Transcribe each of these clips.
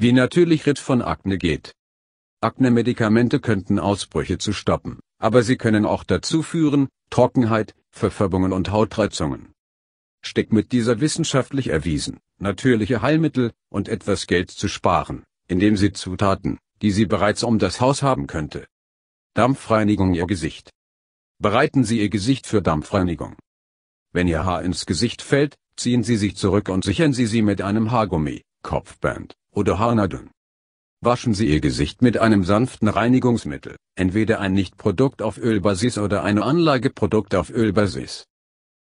wie natürlich Ritt von Akne geht. Akne-Medikamente könnten Ausbrüche zu stoppen, aber sie können auch dazu führen, Trockenheit, Verfärbungen und Hautreizungen. Steck mit dieser wissenschaftlich erwiesen, natürliche Heilmittel und etwas Geld zu sparen, indem sie Zutaten, die sie bereits um das Haus haben könnte. Dampfreinigung Ihr Gesicht. Bereiten Sie Ihr Gesicht für Dampfreinigung. Wenn Ihr Haar ins Gesicht fällt, ziehen Sie sich zurück und sichern Sie sie mit einem Haargummi, Kopfband oder haarnadel. Waschen Sie Ihr Gesicht mit einem sanften Reinigungsmittel, entweder ein Nichtprodukt auf Ölbasis oder ein Anlageprodukt auf Ölbasis.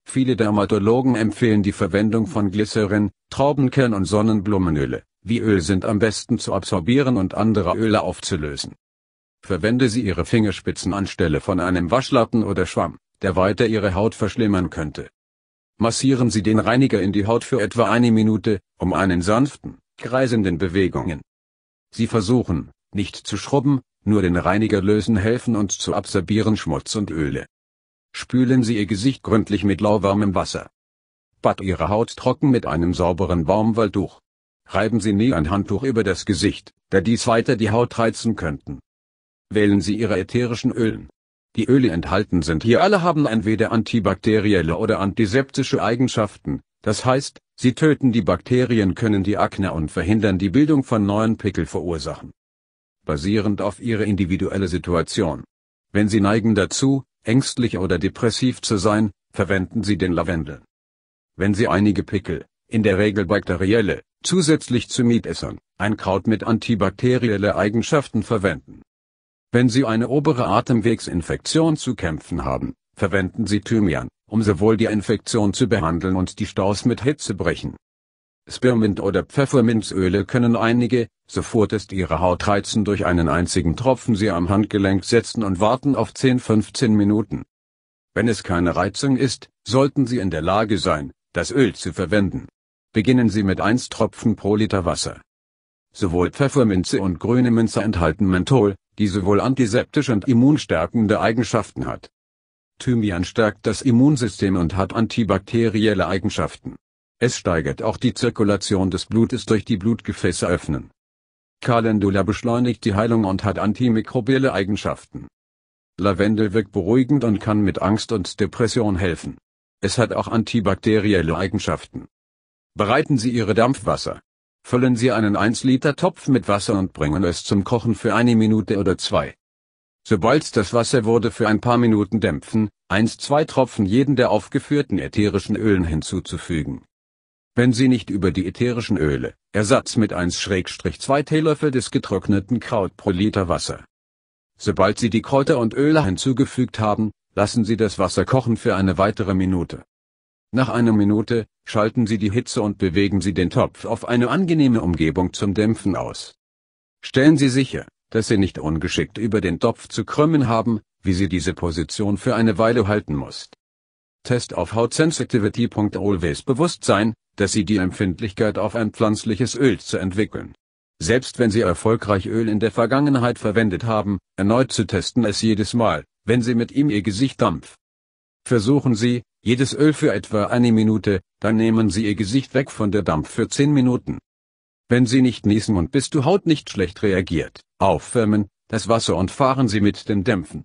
Viele Dermatologen empfehlen die Verwendung von Glycerin, Traubenkern und Sonnenblumenöle, wie Öl sind am besten zu absorbieren und andere Öle aufzulösen. Verwende Sie Ihre Fingerspitzen anstelle von einem Waschlappen oder Schwamm, der weiter Ihre Haut verschlimmern könnte. Massieren Sie den Reiniger in die Haut für etwa eine Minute, um einen sanften, kreisenden Bewegungen. Sie versuchen, nicht zu schrubben, nur den Reiniger lösen helfen und zu absorbieren Schmutz und Öle. Spülen Sie Ihr Gesicht gründlich mit lauwarmem Wasser. Bad Ihre Haut trocken mit einem sauberen Baumwolltuch. Reiben Sie nie ein Handtuch über das Gesicht, da dies weiter die Haut reizen könnten. Wählen Sie Ihre ätherischen Ölen. Die Öle enthalten sind hier alle haben entweder antibakterielle oder antiseptische Eigenschaften, das heißt, sie töten die Bakterien können die Akne und verhindern die Bildung von neuen Pickel verursachen. Basierend auf ihre individuelle Situation. Wenn sie neigen dazu, ängstlich oder depressiv zu sein, verwenden sie den Lavendel. Wenn sie einige Pickel, in der Regel bakterielle, zusätzlich zu Mietessern, ein Kraut mit antibakterielle Eigenschaften verwenden. Wenn Sie eine obere Atemwegsinfektion zu kämpfen haben, verwenden Sie Thymian, um sowohl die Infektion zu behandeln und die Staus mit Hitze brechen. Spearmint oder Pfefferminzöle können einige, sofort ist ihre Haut reizen durch einen einzigen Tropfen sie am Handgelenk setzen und warten auf 10-15 Minuten. Wenn es keine Reizung ist, sollten sie in der Lage sein, das Öl zu verwenden. Beginnen sie mit 1 Tropfen pro Liter Wasser. Sowohl Pfefferminze und grüne Minze enthalten Menthol, die sowohl antiseptisch und immunstärkende Eigenschaften hat. Thymian stärkt das Immunsystem und hat antibakterielle Eigenschaften. Es steigert auch die Zirkulation des Blutes durch die Blutgefäße öffnen. Calendula beschleunigt die Heilung und hat antimikrobielle Eigenschaften. Lavendel wirkt beruhigend und kann mit Angst und Depression helfen. Es hat auch antibakterielle Eigenschaften. Bereiten Sie Ihre Dampfwasser. Füllen Sie einen 1 Liter Topf mit Wasser und bringen es zum Kochen für eine Minute oder zwei. Sobald das Wasser wurde für ein paar Minuten dämpfen, 1-2 Tropfen jeden der aufgeführten ätherischen Ölen hinzuzufügen. Wenn Sie nicht über die ätherischen Öle, Ersatz mit 1-2 Teelöffel des getrockneten Kraut pro Liter Wasser. Sobald Sie die Kräuter und Öle hinzugefügt haben, lassen Sie das Wasser kochen für eine weitere Minute. Nach einer Minute, schalten Sie die Hitze und bewegen Sie den Topf auf eine angenehme Umgebung zum Dämpfen aus. Stellen Sie sicher, dass sie nicht ungeschickt über den Topf zu krümmen haben, wie sie diese Position für eine Weile halten muss. Test auf Hautsensitivity.always Bewusstsein, dass sie die Empfindlichkeit auf ein pflanzliches Öl zu entwickeln. Selbst wenn sie erfolgreich Öl in der Vergangenheit verwendet haben, erneut zu testen es jedes Mal, wenn sie mit ihm ihr Gesicht dampft. Versuchen Sie, jedes Öl für etwa eine Minute, dann nehmen Sie Ihr Gesicht weg von der Dampf für 10 Minuten. Wenn Sie nicht niesen und bis die Haut nicht schlecht reagiert, aufwärmen, das Wasser und fahren Sie mit den Dämpfen.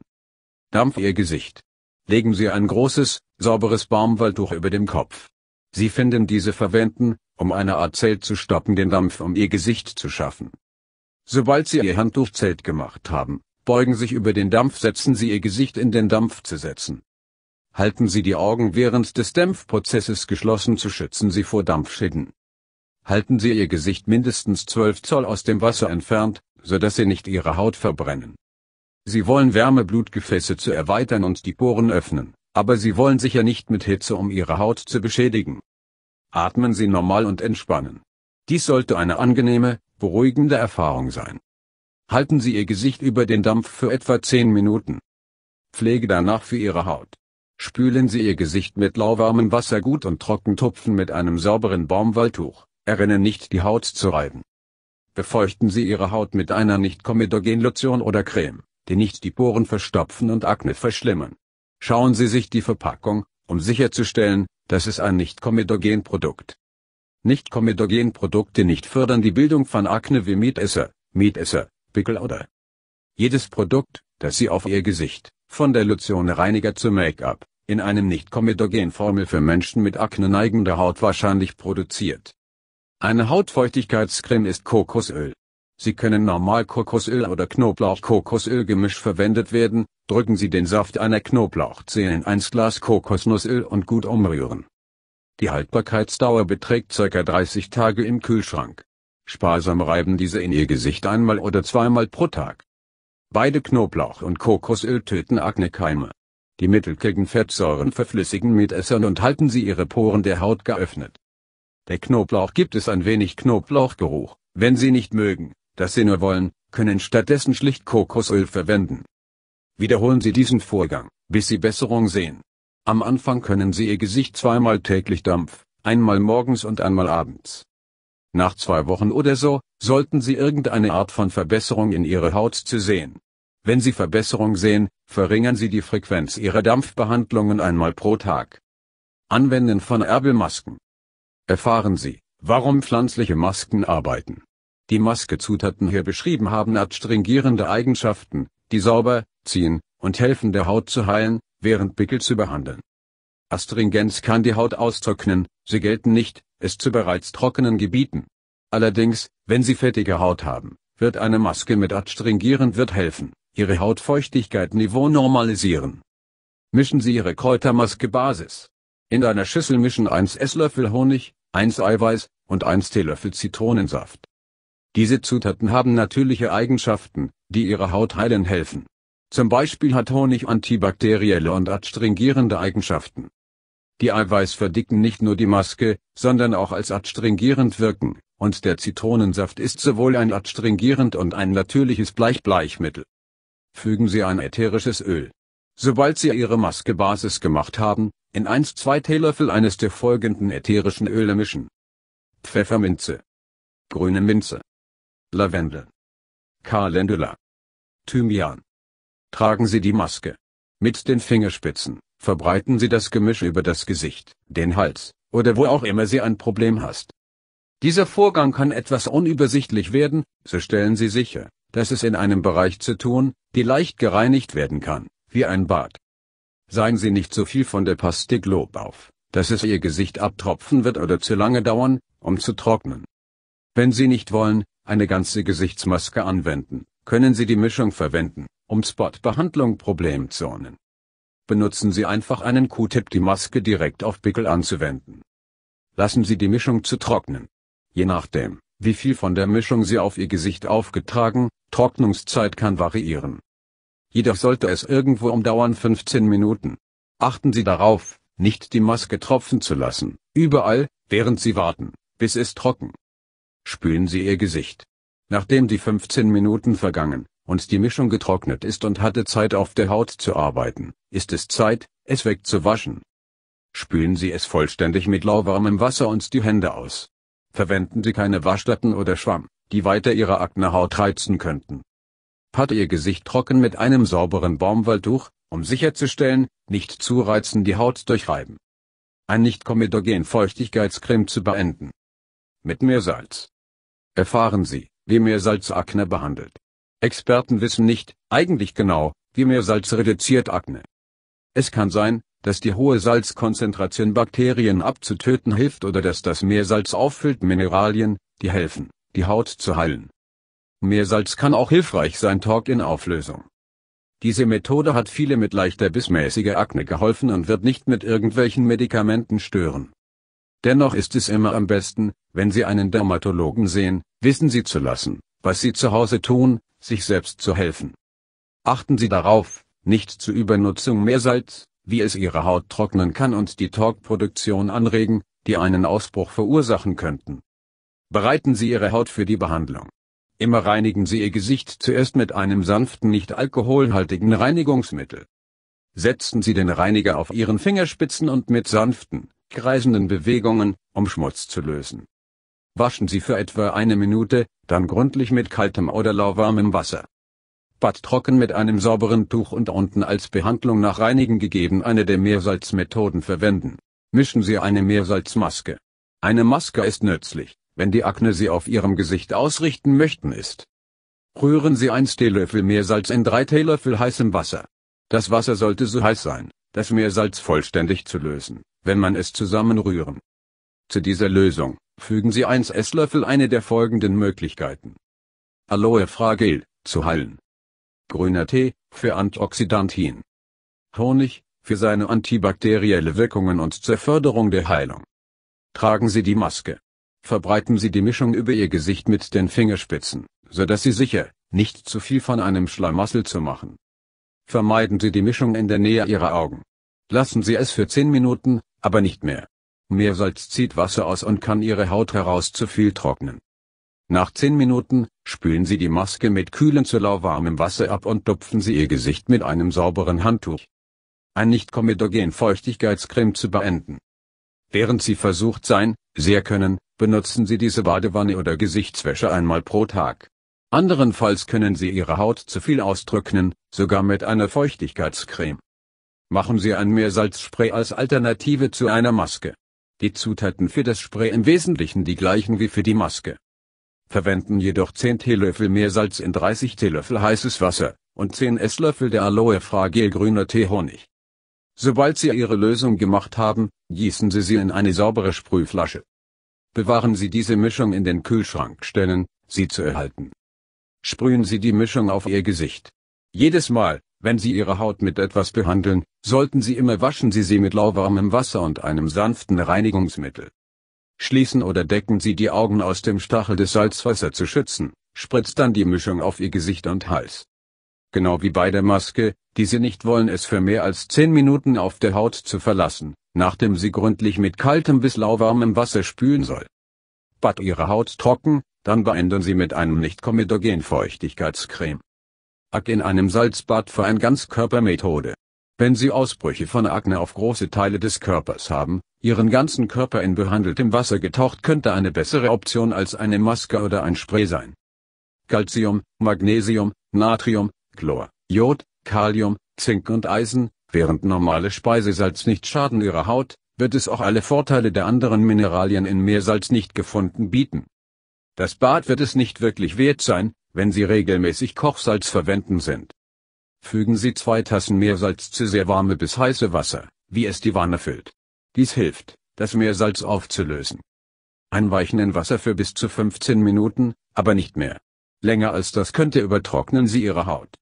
Dampf Ihr Gesicht. Legen Sie ein großes, sauberes Baumwolltuch über dem Kopf. Sie finden diese verwenden, um eine Art Zelt zu stoppen, den Dampf um Ihr Gesicht zu schaffen. Sobald Sie Ihr Handtuchzelt gemacht haben, beugen sich über den Dampf, setzen Sie Ihr Gesicht in den Dampf zu setzen. Halten Sie die Augen während des Dämpfprozesses geschlossen zu schützen Sie vor Dampfschäden halten Sie Ihr Gesicht mindestens 12 Zoll aus dem Wasser entfernt, so dass Sie nicht Ihre Haut verbrennen. Sie wollen Wärmeblutgefäße zu erweitern und die Poren öffnen, aber Sie wollen sicher nicht mit Hitze um Ihre Haut zu beschädigen. Atmen Sie normal und entspannen. Dies sollte eine angenehme, beruhigende Erfahrung sein. Halten Sie Ihr Gesicht über den Dampf für etwa 10 Minuten. Pflege danach für Ihre Haut. Spülen Sie Ihr Gesicht mit lauwarmem Wasser gut und trocken tupfen mit einem sauberen Baumwolltuch erinnern nicht die Haut zu reiben. Befeuchten Sie Ihre Haut mit einer Nicht-Komedogen-Lotion oder Creme, die nicht die Poren verstopfen und Akne verschlimmern. Schauen Sie sich die Verpackung, um sicherzustellen, dass es ein Nicht-Komedogen-Produkt. Nicht-Komedogen-Produkte nicht fördern die Bildung von Akne wie Mietesser, Mietesser, Pickel oder jedes Produkt, das Sie auf Ihr Gesicht, von der Lotion Reiniger zu Make-up, in einem nicht komedogen Formel für Menschen mit Akne neigender Haut wahrscheinlich produziert. Eine Hautfeuchtigkeitscreme ist Kokosöl. Sie können normal Kokosöl oder Knoblauch-Kokosöl-Gemisch verwendet werden, drücken Sie den Saft einer Knoblauchzehe in ein Glas Kokosnussöl und gut umrühren. Die Haltbarkeitsdauer beträgt ca. 30 Tage im Kühlschrank. Sparsam reiben diese in ihr Gesicht einmal oder zweimal pro Tag. Beide Knoblauch und Kokosöl töten Aknekeime. Die Mittel Fettsäuren verflüssigen mit Mitessern und halten sie ihre Poren der Haut geöffnet. Der Knoblauch gibt es ein wenig Knoblauchgeruch. Wenn Sie nicht mögen, dass Sie nur wollen, können stattdessen schlicht Kokosöl verwenden. Wiederholen Sie diesen Vorgang, bis Sie Besserung sehen. Am Anfang können Sie Ihr Gesicht zweimal täglich dampf, einmal morgens und einmal abends. Nach zwei Wochen oder so, sollten Sie irgendeine Art von Verbesserung in Ihre Haut zu sehen. Wenn Sie Verbesserung sehen, verringern Sie die Frequenz Ihrer Dampfbehandlungen einmal pro Tag. Anwenden von Erbelmasken. Erfahren Sie, warum pflanzliche Masken arbeiten. Die Maskezutaten hier beschrieben haben adstringierende Eigenschaften, die sauber, ziehen und helfen der Haut zu heilen, während Pickel zu behandeln. Astringenz kann die Haut austrocknen, sie gelten nicht, es zu bereits trockenen Gebieten. Allerdings, wenn Sie fettige Haut haben, wird eine Maske mit adstringierend wird helfen, Ihre Hautfeuchtigkeit Niveau normalisieren. Mischen Sie Ihre Kräutermaske Basis in einer Schüssel mischen 1 Esslöffel Honig, 1 Eiweiß und 1 Teelöffel Zitronensaft. Diese Zutaten haben natürliche Eigenschaften, die ihrer Haut heilen helfen. Zum Beispiel hat Honig antibakterielle und adstringierende Eigenschaften. Die Eiweiß verdicken nicht nur die Maske, sondern auch als adstringierend wirken, und der Zitronensaft ist sowohl ein adstringierend und ein natürliches Bleichbleichmittel. Fügen Sie ein ätherisches Öl. Sobald Sie Ihre Maske Basis gemacht haben, in 1-2 Teelöffel eines der folgenden ätherischen Öle mischen. Pfefferminze. Grüne Minze. Lavendel. Kalendula. Thymian. Tragen Sie die Maske. Mit den Fingerspitzen, verbreiten Sie das Gemisch über das Gesicht, den Hals, oder wo auch immer Sie ein Problem hast. Dieser Vorgang kann etwas unübersichtlich werden, so stellen Sie sicher, dass es in einem Bereich zu tun, die leicht gereinigt werden kann, wie ein Bad. Seien Sie nicht so viel von der Paste Glob auf, dass es Ihr Gesicht abtropfen wird oder zu lange dauern, um zu trocknen. Wenn Sie nicht wollen, eine ganze Gesichtsmaske anwenden, können Sie die Mischung verwenden, um Spotbehandlung Problemzonen. Benutzen Sie einfach einen Q-Tip die Maske direkt auf Pickel anzuwenden. Lassen Sie die Mischung zu trocknen. Je nachdem, wie viel von der Mischung Sie auf Ihr Gesicht aufgetragen, Trocknungszeit kann variieren jedoch sollte es irgendwo umdauern 15 Minuten. Achten Sie darauf, nicht die Maske tropfen zu lassen, überall, während Sie warten, bis es trocken. Spülen Sie Ihr Gesicht. Nachdem die 15 Minuten vergangen und die Mischung getrocknet ist und hatte Zeit auf der Haut zu arbeiten, ist es Zeit, es wegzuwaschen. Spülen Sie es vollständig mit lauwarmem Wasser und die Hände aus. Verwenden Sie keine Waschlappen oder Schwamm, die weiter Ihre Aknehaut reizen könnten hatte ihr Gesicht trocken mit einem sauberen Baumwolltuch, um sicherzustellen, nicht zu zureizen die Haut durchreiben. Ein nicht-komedogen Feuchtigkeitscreme zu beenden. Mit Meersalz. Erfahren Sie, wie Meersalz Akne behandelt. Experten wissen nicht, eigentlich genau, wie Meersalz reduziert Akne. Es kann sein, dass die hohe Salzkonzentration Bakterien abzutöten hilft oder dass das Meersalz auffüllt Mineralien, die helfen, die Haut zu heilen. Meersalz kann auch hilfreich sein Talkt in Auflösung. Diese Methode hat viele mit leichter bis mäßiger Akne geholfen und wird nicht mit irgendwelchen Medikamenten stören. Dennoch ist es immer am besten, wenn Sie einen Dermatologen sehen, wissen Sie zu lassen, was Sie zu Hause tun, sich selbst zu helfen. Achten Sie darauf, nicht zu Übernutzung Meersalz, wie es Ihre Haut trocknen kann und die Talgproduktion anregen, die einen Ausbruch verursachen könnten. Bereiten Sie Ihre Haut für die Behandlung. Immer reinigen Sie Ihr Gesicht zuerst mit einem sanften nicht alkoholhaltigen Reinigungsmittel. Setzen Sie den Reiniger auf Ihren Fingerspitzen und mit sanften, kreisenden Bewegungen, um Schmutz zu lösen. Waschen Sie für etwa eine Minute, dann gründlich mit kaltem oder lauwarmem Wasser. Bad trocken mit einem sauberen Tuch und unten als Behandlung nach Reinigen gegeben eine der Meersalzmethoden verwenden. Mischen Sie eine Meersalzmaske. Eine Maske ist nützlich, wenn die Akne Sie auf Ihrem Gesicht ausrichten möchten ist. Rühren Sie 1 Teelöffel Meersalz in 3 Teelöffel heißem Wasser. Das Wasser sollte so heiß sein, das Meersalz vollständig zu lösen, wenn man es zusammenrühren. Zu dieser Lösung, fügen Sie 1 Esslöffel eine der folgenden Möglichkeiten. Aloe Fragil, zu heilen. Grüner Tee, für Antioxidantien. Honig, für seine antibakterielle Wirkungen und zur Förderung der Heilung. Tragen Sie die Maske verbreiten Sie die Mischung über Ihr Gesicht mit den Fingerspitzen, so dass Sie sicher, nicht zu viel von einem Schlamassel zu machen. Vermeiden Sie die Mischung in der Nähe Ihrer Augen. Lassen Sie es für 10 Minuten, aber nicht mehr. Meersalz zieht Wasser aus und kann Ihre Haut heraus zu viel trocknen. Nach 10 Minuten, spülen Sie die Maske mit kühlen zu lauwarmem Wasser ab und tupfen Sie Ihr Gesicht mit einem sauberen Handtuch. Ein nicht komedogen Feuchtigkeitscreme zu beenden. Während Sie versucht sein, sehr können, benutzen Sie diese Badewanne oder Gesichtswäsche einmal pro Tag. Anderenfalls können Sie Ihre Haut zu viel austrocknen, sogar mit einer Feuchtigkeitscreme. Machen Sie ein Meersalzspray als Alternative zu einer Maske. Die Zutaten für das Spray im Wesentlichen die gleichen wie für die Maske. Verwenden jedoch 10 Teelöffel Meersalz in 30 Teelöffel heißes Wasser und 10 Esslöffel der Aloe Fragil grüner Teehonig. Sobald Sie Ihre Lösung gemacht haben, gießen Sie sie in eine saubere Sprühflasche. Bewahren Sie diese Mischung in den Kühlschrank stellen, sie zu erhalten. Sprühen Sie die Mischung auf Ihr Gesicht. Jedes Mal, wenn Sie Ihre Haut mit etwas behandeln, sollten Sie immer waschen Sie sie mit lauwarmem Wasser und einem sanften Reinigungsmittel. Schließen oder decken Sie die Augen aus dem Stachel des Salzwasser zu schützen, spritzt dann die Mischung auf Ihr Gesicht und Hals genau wie bei der Maske, die sie nicht wollen es für mehr als 10 Minuten auf der Haut zu verlassen, nachdem sie gründlich mit kaltem bis lauwarmem Wasser spülen soll. Bad ihre Haut trocken, dann beenden sie mit einem nicht-komedogen Feuchtigkeitscreme. Ack in einem Salzbad für ein Ganzkörpermethode. Wenn Sie Ausbrüche von Akne auf große Teile des Körpers haben, Ihren ganzen Körper in behandeltem Wasser getaucht könnte eine bessere Option als eine Maske oder ein Spray sein. Calcium, Magnesium, Natrium, Chlor, Jod, Kalium, Zink und Eisen, während normale Speisesalz nicht schaden ihrer Haut, wird es auch alle Vorteile der anderen Mineralien in Meersalz nicht gefunden bieten. Das Bad wird es nicht wirklich wert sein, wenn Sie regelmäßig Kochsalz verwenden sind. Fügen Sie zwei Tassen Meersalz zu sehr warme bis heiße Wasser, wie es die Wanne füllt. Dies hilft, das Meersalz aufzulösen. Einweichen in Wasser für bis zu 15 Minuten, aber nicht mehr. Länger als das könnte übertrocknen Sie Ihre Haut.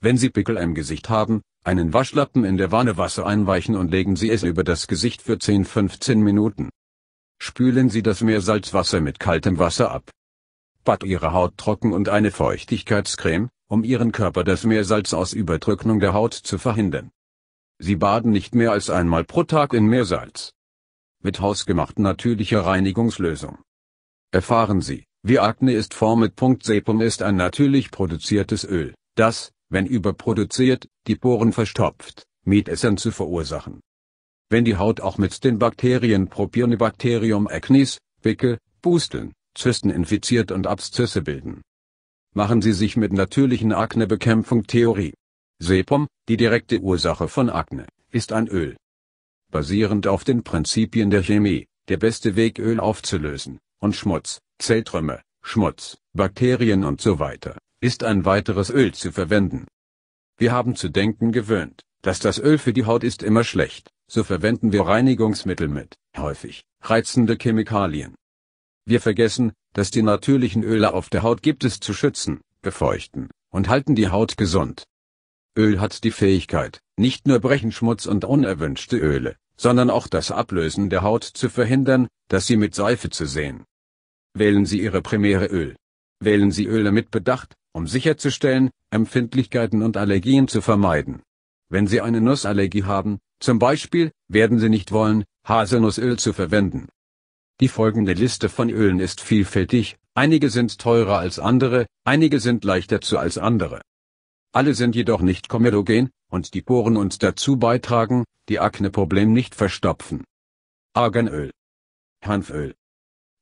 Wenn Sie Pickel im Gesicht haben, einen Waschlappen in der Wanne Wasser einweichen und legen Sie es über das Gesicht für 10-15 Minuten. Spülen Sie das Meersalzwasser mit kaltem Wasser ab. Bad Ihre Haut trocken und eine Feuchtigkeitscreme, um Ihren Körper das Meersalz aus Übertrocknung der Haut zu verhindern. Sie baden nicht mehr als einmal pro Tag in Meersalz. Mit hausgemacht natürlicher Reinigungslösung. Erfahren Sie, wie Akne ist Form mit Punkt Sepum ist ein natürlich produziertes Öl, das, wenn überproduziert, die Poren verstopft, zu verursachen. Wenn die Haut auch mit den Bakterien Propionibacterium acnes, Pickel, Pusteln, Zysten infiziert und Abszisse bilden. Machen Sie sich mit natürlichen Aknebekämpfung Theorie. Sepum, die direkte Ursache von Akne, ist ein Öl. Basierend auf den Prinzipien der Chemie, der beste Weg Öl aufzulösen, und Schmutz, Zelltrümmer, Schmutz, Bakterien und so weiter, ist ein weiteres Öl zu verwenden. Wir haben zu denken gewöhnt, dass das Öl für die Haut ist immer schlecht, so verwenden wir Reinigungsmittel mit, häufig, reizende Chemikalien. Wir vergessen, dass die natürlichen Öle auf der Haut gibt es zu schützen, befeuchten und halten die Haut gesund. Öl hat die Fähigkeit, nicht nur Brechenschmutz und unerwünschte Öle, sondern auch das Ablösen der Haut zu verhindern, dass sie mit Seife zu sehen. Wählen Sie Ihre primäre Öl. Wählen Sie Öle mit Bedacht, um sicherzustellen, Empfindlichkeiten und Allergien zu vermeiden. Wenn Sie eine Nussallergie haben, zum Beispiel, werden Sie nicht wollen, Haselnussöl zu verwenden. Die folgende Liste von Ölen ist vielfältig, einige sind teurer als andere, einige sind leichter zu als andere. Alle sind jedoch nicht komedogen, und die Poren uns dazu beitragen, die Akneproblem nicht verstopfen. Arganöl. Hanföl.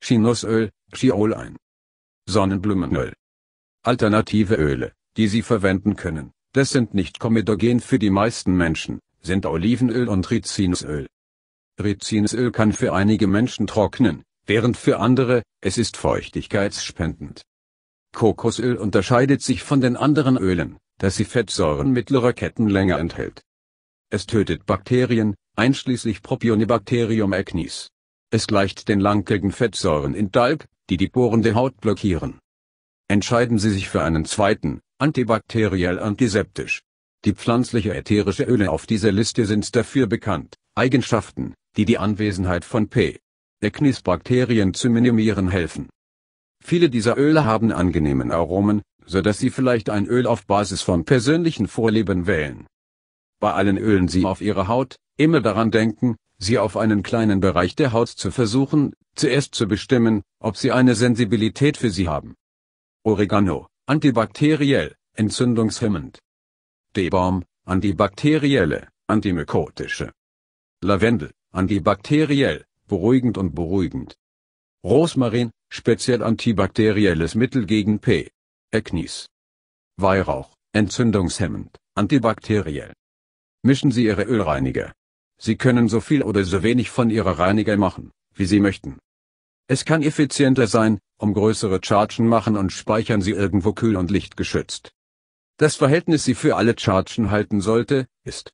Chinusöl, Chiolein. Sonnenblumenöl. Alternative Öle, die Sie verwenden können, das sind nicht komedogen für die meisten Menschen, sind Olivenöl und Rizinusöl. Rizinusöl kann für einige Menschen trocknen, während für andere, es ist feuchtigkeitsspendend. Kokosöl unterscheidet sich von den anderen Ölen, dass sie Fettsäuren mittlerer Kettenlänge enthält. Es tötet Bakterien, einschließlich Propionibacterium acnes. Es gleicht den langkettigen Fettsäuren in Talg, die die bohrende Haut blockieren. Entscheiden Sie sich für einen zweiten, antibakteriell antiseptisch. Die pflanzliche ätherische Öle auf dieser Liste sind dafür bekannt, Eigenschaften, die die Anwesenheit von P. Ecnis-Bakterien zu minimieren helfen. Viele dieser Öle haben angenehmen Aromen, so dass Sie vielleicht ein Öl auf Basis von persönlichen Vorlieben wählen. Bei allen Ölen Sie auf Ihre Haut, immer daran denken, sie auf einen kleinen Bereich der Haut zu versuchen, zuerst zu bestimmen, ob Sie eine Sensibilität für sie haben. Oregano, antibakteriell, entzündungshemmend. Debaum, antibakterielle, antimykotische. Lavendel, antibakteriell, beruhigend und beruhigend. Rosmarin, speziell antibakterielles Mittel gegen P. Eknis. Weihrauch, entzündungshemmend, antibakteriell. Mischen Sie Ihre Ölreiniger. Sie können so viel oder so wenig von Ihrer Reiniger machen, wie Sie möchten. Es kann effizienter sein, um größere Chargen machen und speichern sie irgendwo kühl und lichtgeschützt. Das Verhältnis sie für alle Chargen halten sollte, ist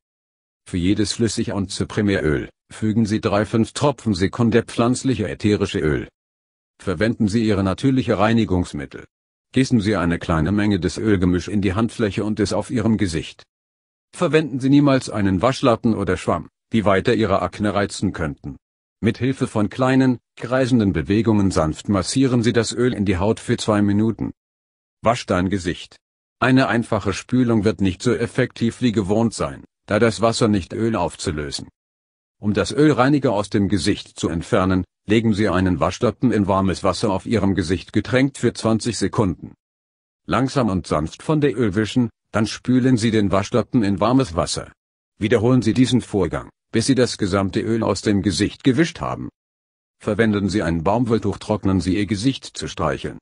für jedes Flüssig- und zu Primäröl, fügen Sie 3-5 Tropfen Sekunde pflanzliche ätherische Öl. Verwenden Sie Ihre natürliche Reinigungsmittel. Gießen Sie eine kleine Menge des Ölgemisch in die Handfläche und es auf Ihrem Gesicht. Verwenden Sie niemals einen Waschlappen oder Schwamm, die weiter Ihre Akne reizen könnten. Mit Hilfe von kleinen, kreisenden Bewegungen sanft massieren Sie das Öl in die Haut für zwei Minuten. Wasch dein Gesicht. Eine einfache Spülung wird nicht so effektiv wie gewohnt sein, da das Wasser nicht Öl aufzulösen. Um das Ölreiniger aus dem Gesicht zu entfernen, legen Sie einen Waschlappen in warmes Wasser auf Ihrem Gesicht getränkt für 20 Sekunden. Langsam und sanft von der Öl wischen, dann spülen Sie den Waschlappen in warmes Wasser. Wiederholen Sie diesen Vorgang, bis Sie das gesamte Öl aus dem Gesicht gewischt haben. Verwenden Sie ein Baumwolltuch trocknen Sie Ihr Gesicht zu streicheln.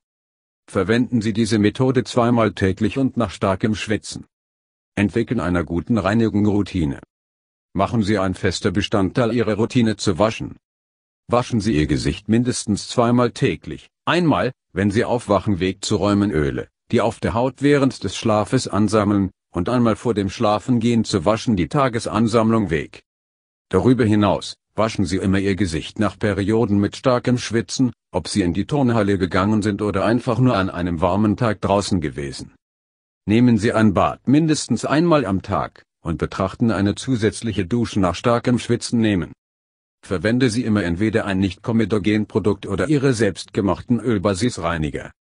Verwenden Sie diese Methode zweimal täglich und nach starkem Schwitzen. Entwickeln einer guten Reinigung Routine. Machen Sie ein fester Bestandteil Ihrer Routine zu waschen. Waschen Sie Ihr Gesicht mindestens zweimal täglich, einmal, wenn Sie aufwachen Weg zu räumen Öle, die auf der Haut während des Schlafes ansammeln, und einmal vor dem Schlafengehen zu waschen die Tagesansammlung weg. Darüber hinaus, waschen Sie immer Ihr Gesicht nach Perioden mit starkem Schwitzen, ob Sie in die Turnhalle gegangen sind oder einfach nur an einem warmen Tag draußen gewesen. Nehmen Sie ein Bad mindestens einmal am Tag und betrachten eine zusätzliche Dusche nach starkem Schwitzen nehmen. Verwende Sie immer entweder ein Nicht-Komedogen-Produkt oder Ihre selbstgemachten Ölbasisreiniger.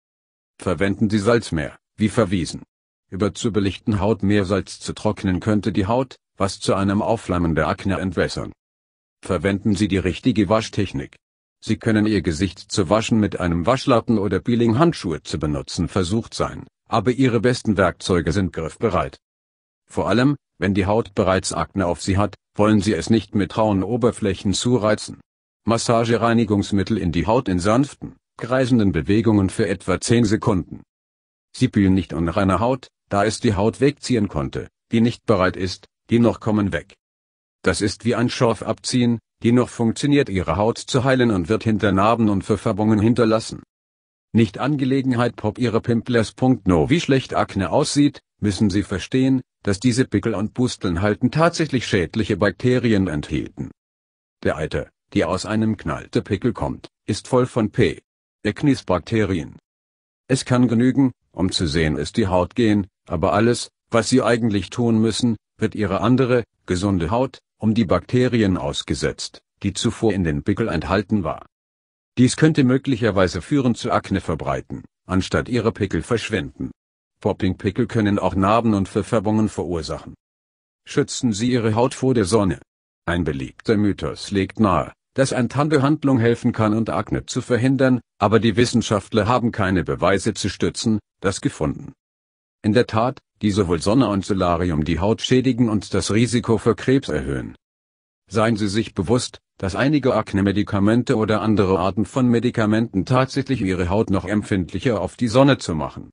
Verwenden Sie Salz mehr, wie verwiesen. Über zu belichten Haut mehr Salz zu trocknen könnte die Haut, was zu einem Aufflammen der Akne entwässern. Verwenden Sie die richtige Waschtechnik. Sie können Ihr Gesicht zu waschen mit einem Waschlappen oder Peeling-Handschuhe zu benutzen versucht sein, aber Ihre besten Werkzeuge sind griffbereit. Vor allem, wenn die Haut bereits Akne auf sie hat, wollen Sie es nicht mit rauen Oberflächen zureizen. Massagereinigungsmittel in die Haut in sanften, kreisenden Bewegungen für etwa 10 Sekunden. Sie bühlen nicht unreine Haut, da es die Haut wegziehen konnte, die nicht bereit ist, die noch kommen weg. Das ist wie ein Schorf abziehen, die noch funktioniert ihre Haut zu heilen und wird hinter Narben und Verfärbungen hinterlassen. Nicht Angelegenheit Pop ihre Pimplers. No wie schlecht Akne aussieht, müssen sie verstehen, dass diese Pickel und Pusteln halten tatsächlich schädliche Bakterien enthielten. Der Eiter, die aus einem knallte Pickel kommt, ist voll von P. Eknis-Bakterien. Es kann genügen, um zu sehen, ist die Haut gehen, aber alles, was sie eigentlich tun müssen, wird ihre andere, gesunde Haut, um die Bakterien ausgesetzt, die zuvor in den Pickel enthalten war. Dies könnte möglicherweise führen zu Akne verbreiten, anstatt ihre Pickel verschwinden. Popping-Pickel können auch Narben und Verfärbungen verursachen. Schützen Sie Ihre Haut vor der Sonne. Ein beliebter Mythos legt nahe, dass ein Tannbehandlung helfen kann und Akne zu verhindern, aber die Wissenschaftler haben keine Beweise zu stützen, das gefunden. In der Tat, die sowohl Sonne und Solarium die Haut schädigen und das Risiko für Krebs erhöhen. Seien Sie sich bewusst, dass einige Akne-Medikamente oder andere Arten von Medikamenten tatsächlich Ihre Haut noch empfindlicher auf die Sonne zu machen.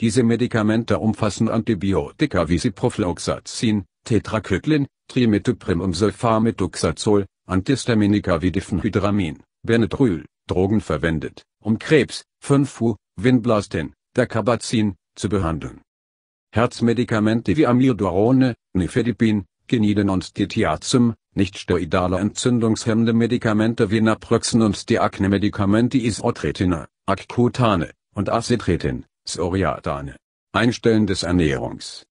Diese Medikamente umfassen Antibiotika wie Ciprofloxacin, Tetracyclin, Trimetoprim und Sulfamethoxazol, Antihistaminika wie Diphenhydramin, Benetryl, Drogen verwendet, um Krebs, 5 u Vinblastin, Dacarbazin, zu behandeln. Herzmedikamente wie Amiodarone, Nifedipin, Geniden und Ditiazem, nichtsteroidale entzündungshemmende Medikamente wie Naproxen und die medikamente Isotretina, Accutane, und Acetretin, Soriatane. Einstellen des Ernährungs.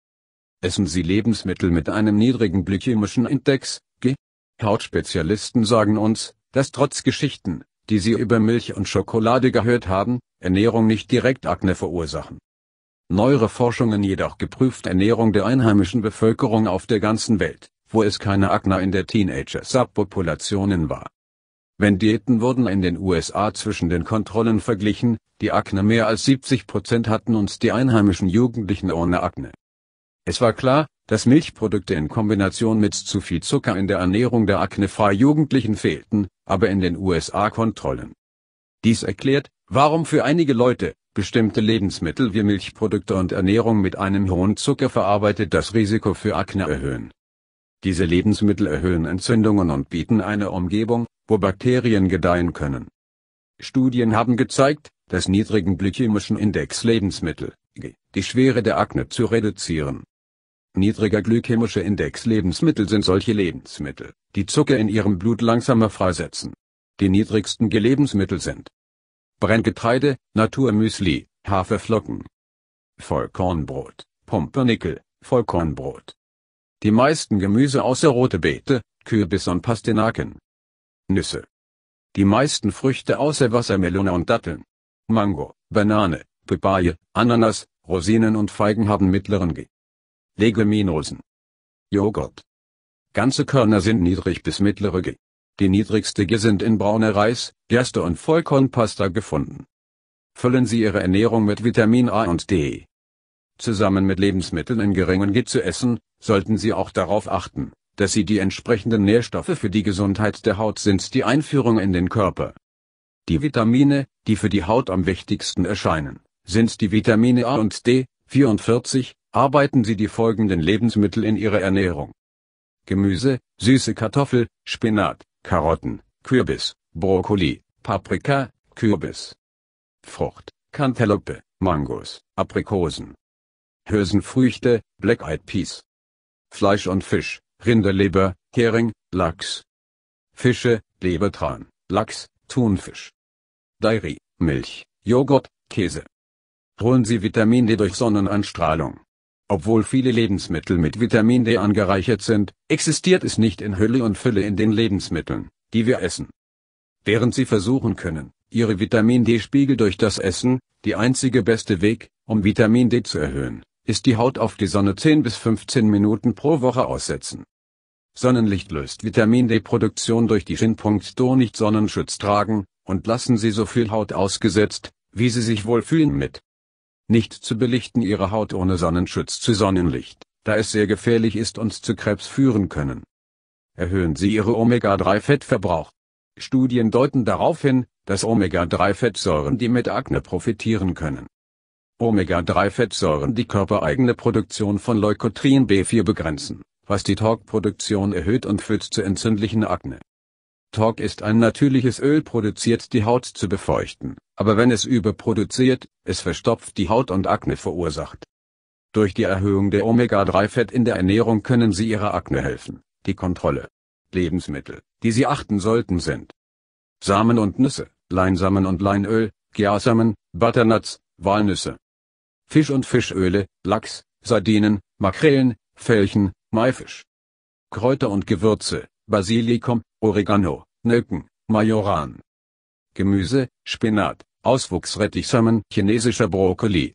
Essen Sie Lebensmittel mit einem niedrigen glykämischen Index, G. Hautspezialisten sagen uns, dass trotz Geschichten, die sie über Milch und Schokolade gehört haben, Ernährung nicht direkt Akne verursachen. Neuere Forschungen jedoch geprüft Ernährung der einheimischen Bevölkerung auf der ganzen Welt, wo es keine Akne in der Teenager-Subpopulationen war. Wenn Diäten wurden in den USA zwischen den Kontrollen verglichen, die Akne mehr als 70 Prozent hatten und die einheimischen Jugendlichen ohne Akne. Es war klar, dass Milchprodukte in Kombination mit zu viel Zucker in der Ernährung der aknefrei Jugendlichen fehlten, aber in den USA Kontrollen. Dies erklärt, warum für einige Leute, Bestimmte Lebensmittel wie Milchprodukte und Ernährung mit einem hohen Zucker verarbeitet das Risiko für Akne erhöhen. Diese Lebensmittel erhöhen Entzündungen und bieten eine Umgebung, wo Bakterien gedeihen können. Studien haben gezeigt, dass niedrigen glykämischen Index Lebensmittel die Schwere der Akne zu reduzieren. Niedriger glykämischer Index Lebensmittel sind solche Lebensmittel, die Zucker in ihrem Blut langsamer freisetzen. Die niedrigsten Lebensmittel sind Brenngetreide, Naturmüsli, Haferflocken, Vollkornbrot, Pumpernickel, Vollkornbrot. Die meisten Gemüse außer rote Beete, Kürbis und Pastinaken. Nüsse. Die meisten Früchte außer Wassermelone und Datteln. Mango, Banane, Papaye, Ananas, Rosinen und Feigen haben mittleren G. Leguminosen. Joghurt. Ganze Körner sind niedrig bis mittlere G die niedrigste G sind in braune Reis, Gerste und Vollkornpasta gefunden. Füllen Sie Ihre Ernährung mit Vitamin A und D. Zusammen mit Lebensmitteln in geringen G zu essen, sollten Sie auch darauf achten, dass Sie die entsprechenden Nährstoffe für die Gesundheit der Haut sind die Einführung in den Körper. Die Vitamine, die für die Haut am wichtigsten erscheinen, sind die Vitamine A und D, 44, arbeiten Sie die folgenden Lebensmittel in Ihre Ernährung. Gemüse, süße Kartoffel, Spinat, Karotten, Kürbis, Brokkoli, Paprika, Kürbis. Frucht, Cantaloupe, Mangos, Aprikosen. Hülsenfrüchte, Black Eyed Peas. Fleisch und Fisch, Rinderleber, Hering, Lachs. Fische, Lebertran, Lachs, Thunfisch. Dairy, Milch, Joghurt, Käse. Holen Sie Vitamin D durch Sonnenanstrahlung. Obwohl viele Lebensmittel mit Vitamin D angereichert sind, existiert es nicht in Hülle und Fülle in den Lebensmitteln, die wir essen. Während Sie versuchen können, Ihre Vitamin D-Spiegel durch das Essen, die einzige beste Weg, um Vitamin D zu erhöhen, ist die Haut auf die Sonne 10 bis 15 Minuten pro Woche aussetzen. Sonnenlicht löst Vitamin D-Produktion durch die Shin.do nicht Sonnenschutz tragen, und lassen Sie so viel Haut ausgesetzt, wie Sie sich wohlfühlen mit. Nicht zu belichten Ihre Haut ohne Sonnenschutz zu Sonnenlicht, da es sehr gefährlich ist und zu Krebs führen können. Erhöhen Sie Ihre Omega-3-Fettverbrauch. Studien deuten darauf hin, dass Omega-3-Fettsäuren die mit Akne profitieren können. Omega-3-Fettsäuren die körpereigene Produktion von Leukotrien B4 begrenzen, was die Talkproduktion erhöht und führt zu entzündlichen Akne Talk ist ein natürliches Öl produziert die Haut zu befeuchten, aber wenn es überproduziert, es verstopft die Haut und Akne verursacht. Durch die Erhöhung der Omega-3-Fett in der Ernährung können Sie Ihrer Akne helfen. Die Kontrolle. Lebensmittel, die Sie achten sollten sind Samen und Nüsse, Leinsamen und Leinöl, Giasamen, Butternuts, Walnüsse. Fisch und Fischöle, Lachs, Sardinen, Makrelen, Felchen, Maifisch. Kräuter und Gewürze, Basilikum, Oregano, Nelken, Majoran. Gemüse, Spinat, Auswuchsrettichsamen, chinesischer Brokkoli,